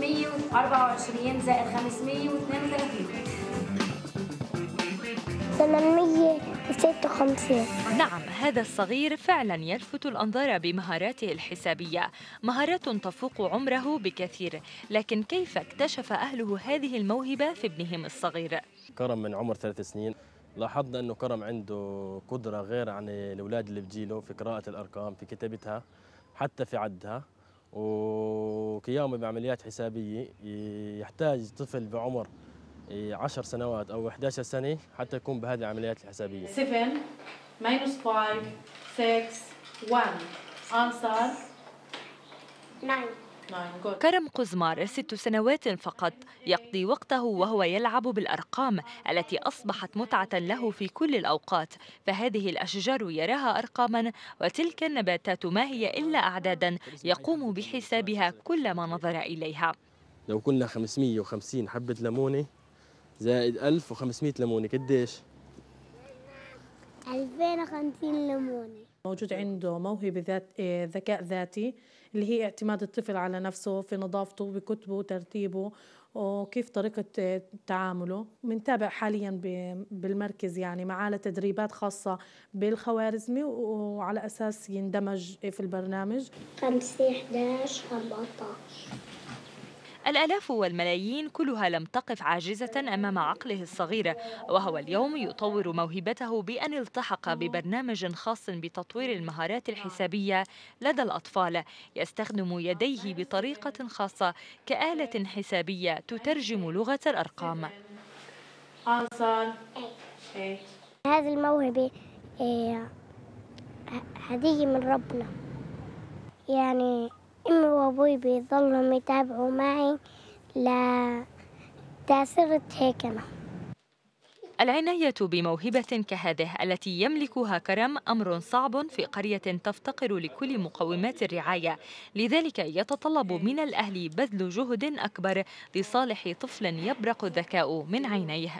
324 زائد 532 856 نعم هذا الصغير فعلا يلفت الأنظار بمهاراته الحسابية مهارات تفوق عمره بكثير لكن كيف اكتشف أهله هذه الموهبة في ابنهم الصغير؟ كرم من عمر ثلاث سنين لاحظنا أنه كرم عنده قدرة غير عن الأولاد اللي بجيله في قراءة الأرقام في كتابتها حتى في عدها و قيامه بعمليات حسابيه يحتاج طفل بعمر 10 إيه، سنوات او 11 سنه حتى يكون بهذه العمليات الحسابيه 7 minus 5 6 1 answer 9 كرم قزمار ست سنوات فقط يقضي وقته وهو يلعب بالأرقام التي أصبحت متعة له في كل الأوقات فهذه الأشجار يراها أرقاما وتلك النباتات ما هي إلا أعدادا يقوم بحسابها كل ما نظر إليها لو كنا 550 حبة ليمونة زائد 1500 ليمونة قديش؟ 2050 ليموني موجود عنده موهبة ذات آه، ذكاء ذاتي اللي هي اعتماد الطفل على نفسه في نظافته بكتبه ترتيبه وكيف طريقة آه، تعامله بنتابع حاليا بالمركز يعني معالة تدريبات خاصة بالخوارزمي وعلى أساس يندمج في البرنامج 5 11 14 الآلاف والملايين كلها لم تقف عاجزة أمام عقله الصغير وهو اليوم يطور موهبته بأن التحق ببرنامج خاص بتطوير المهارات الحسابية لدى الأطفال يستخدم يديه بطريقة خاصة كآلة حسابية تترجم لغة الأرقام هذه الموهبة هدية آه، من ربنا يعني امي وابوي بيظلوا يتابعوا معي ل صرت هيك انا العناية بموهبة كهذه التي يملكها كرم أمر صعب في قرية تفتقر لكل مقومات الرعاية لذلك يتطلب من الأهل بذل جهد أكبر لصالح طفل يبرق الذكاء من عينيه